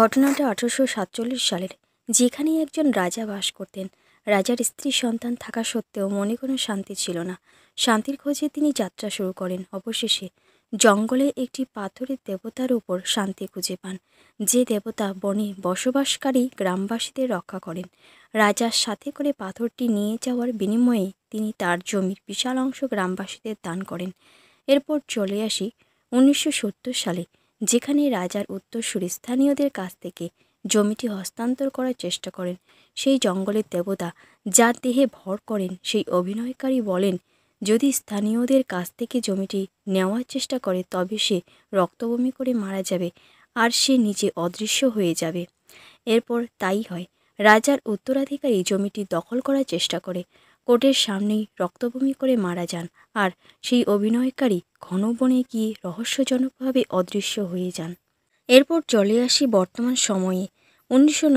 ঘটনাটা আঠারোশো সাতচল্লিশ সালের যেখানে একজন রাজা বাস করতেন রাজার স্ত্রী সন্তান থাকা সত্ত্বেও মনে কোনো শান্তি ছিল না শান্তির খোঁজে তিনি যাত্রা শুরু করেন অবশেষে জঙ্গলে একটি পাথরের দেবতার উপর শান্তি খুঁজে পান যে দেবতা বনে বসবাসকারী গ্রামবাসীদের রক্ষা করেন রাজার সাথে করে পাথরটি নিয়ে যাওয়ার বিনিময়ে তিনি তার জমির বিশাল অংশ গ্রামবাসীদের দান করেন এরপর চলে আসি উনিশশো সালে যেখানে রাজার উত্তরসূরি স্থানীয়দের কাছ থেকে জমিটি হস্তান্তর করার চেষ্টা করেন সেই জঙ্গলের দেবতা যা দেহে ভর করেন সেই অভিনয়কারী বলেন যদি স্থানীয়দের কাছ থেকে জমিটি নেওয়ার চেষ্টা করে তবে সে রক্তবমি করে মারা যাবে আর সে নিজে অদৃশ্য হয়ে যাবে এরপর তাই হয় রাজার উত্তরাধিকারী জমিটি দখল করার চেষ্টা করে কোর্টের সামনেই রক্তভূমি করে মারা যান আর সেই অভিনয়কারী ঘনবনে গিয়ে রহস্যজনকভাবে অদৃশ্য হয়ে যান এরপর চলে আসি বর্তমান সময়ে উনিশশো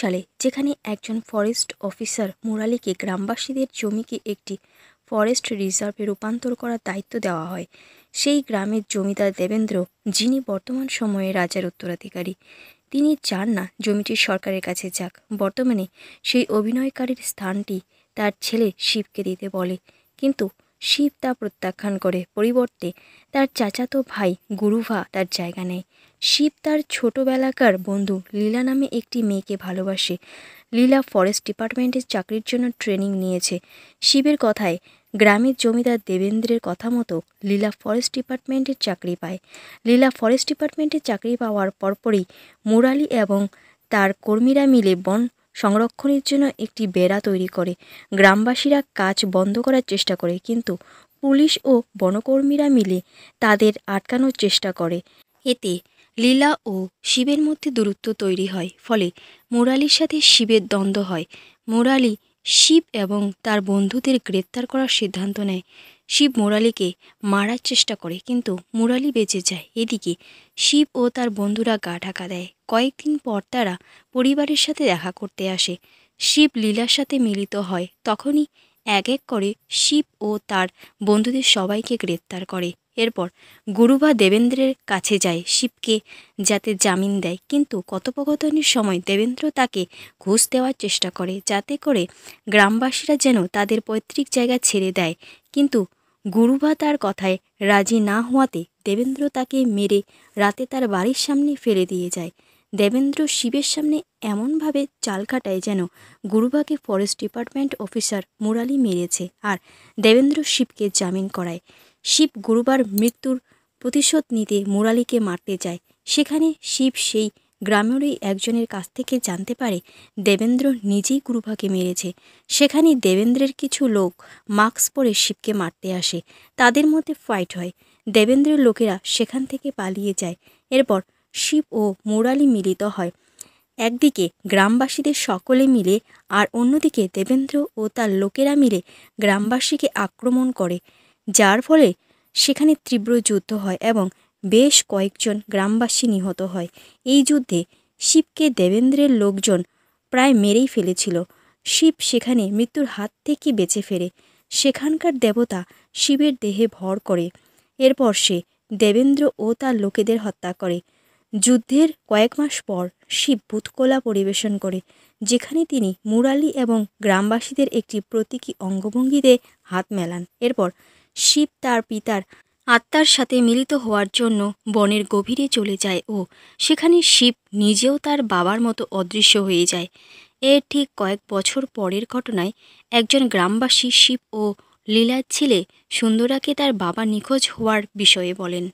সালে যেখানে একজন ফরেস্ট অফিসার মুরালিকে গ্রামবাসীদের জমিকে একটি ফরেস্ট রিজার্ভে রূপান্তর করার দায়িত্ব দেওয়া হয় সেই গ্রামের জমিদার দেবেন্দ্র যিনি বর্তমান সময়ে রাজার উত্তরাধিকারী তিনি চান না জমিটি সরকারের কাছে যাক বর্তমানে সেই অভিনয়কারীর স্থানটি তার ছেলে শিবকে দিতে বলে কিন্তু শিব তা প্রত্যাখ্যান করে পরিবর্তে তার চাচাতো ভাই গুরুভা তার জায়গা নেয় শিব তার ছোটোবেলাকার বন্ধু লীলা নামে একটি মেয়েকে ভালোবাসে লীলা ফরেস্ট ডিপার্টমেন্টের চাকরির জন্য ট্রেনিং নিয়েছে শিবের কথায় গ্রামের জমিদার দেবেন্দ্রের কথা মতো লীলা ফরেস্ট ডিপার্টমেন্টের চাকরি পায় লীলা ফরেস্ট ডিপার্টমেন্টের চাকরি পাওয়ার পরপরই মুরালি এবং তার কর্মীরা মিলে বন সংরক্ষণের জন্য একটি বেড়া তৈরি করে গ্রামবাসীরা কাজ বন্ধ করার চেষ্টা করে কিন্তু পুলিশ ও বনকর্মীরা মিলে তাদের আটকানোর চেষ্টা করে এতে লীলা ও শিবের মধ্যে দূরত্ব তৈরি হয় ফলে মুরালির সাথে শিবের দ্বন্দ্ব হয় মুরালি শিব এবং তার বন্ধুদের গ্রেপ্তার করার সিদ্ধান্ত নেয় শিব মুরালিকে মারার চেষ্টা করে কিন্তু মুরালি বেঁচে যায় এদিকে শিব ও তার বন্ধুরা গা ঢাকা দেয় কয়েকদিন পর তারা পরিবারের সাথে দেখা করতে আসে শিব লীলার সাথে মিলিত হয় তখনই এক এক করে শিব ও তার বন্ধুদের সবাইকে গ্রেপ্তার করে এরপর গুরু বা দেবেন্দ্রের কাছে যায় শিবকে যাতে জামিন দেয় কিন্তু কথোপকথনের সময় দেবেন্দ্র তাকে ঘুষ দেওয়ার চেষ্টা করে যাতে করে গ্রামবাসীরা যেন তাদের পৈতৃক জায়গা ছেড়ে দেয় কিন্তু গুরুভা তার কথায় রাজি না হওয়াতে দেবেন্দ্র তাকে মেরে রাতে তার বাড়ির সামনে ফেলে দিয়ে যায় দেবেন্দ্র শিবের সামনে এমনভাবে চাল কাটায় যেন গুরুবাকে ফরেস্ট ডিপার্টমেন্ট অফিসার মুরালি মেরেছে আর দেবেন্দ্র শিবকে জামিন করায় শিব গুরুবার মৃত্যুর প্রতিশোধ নিতে মুরালিকে মারতে যায় সেখানে শিব সেই গ্রামেরই একজনের কাছ থেকে জানতে পারে দেবেন্দ্র নিজেই কুরুভাকে মেরেছে সেখানে দেবেন্দ্রের কিছু লোক মাস্ক পরে শিবকে মারতে আসে তাদের মধ্যে ফাইট হয় দেবেন্দ্রের লোকেরা সেখান থেকে পালিয়ে যায় এরপর শিব ও মুরালি মিলিত হয় একদিকে গ্রামবাসীদের সকলে মিলে আর অন্যদিকে দেবেন্দ্র ও তার লোকেরা মিলে গ্রামবাসীকে আক্রমণ করে যার ফলে সেখানে তীব্র যুদ্ধ হয় এবং বেশ কয়েকজন গ্রামবাসী নিহত হয় এই যুদ্ধে শিবকে দেবেন্দ্রের লোকজন প্রায় মেরেই ফেলেছিল শিব সেখানে মৃত্যুর হাত থেকে বেঁচে ফেরে সেখানকার দেবতা শিবের দেহে ভর করে এরপর সে দেবেন্দ্র ও তার লোকেদের হত্যা করে যুদ্ধের কয়েক মাস পর শিব ভূতকোলা পরিবেশন করে যেখানে তিনি মুরালি এবং গ্রামবাসীদের একটি প্রতীকী অঙ্গভঙ্গিতে হাত মেলান এরপর শিব তার পিতার আত্মার সাথে মিলিত হওয়ার জন্য বনের গভীরে চলে যায় ও সেখানে শিব নিজেও তার বাবার মতো অদৃশ্য হয়ে যায় এর ঠিক কয়েক বছর পরের ঘটনায় একজন গ্রামবাসী শিব ও লীলার ছেলে সুন্দরাকে তার বাবা নিখোঁজ হওয়ার বিষয়ে বলেন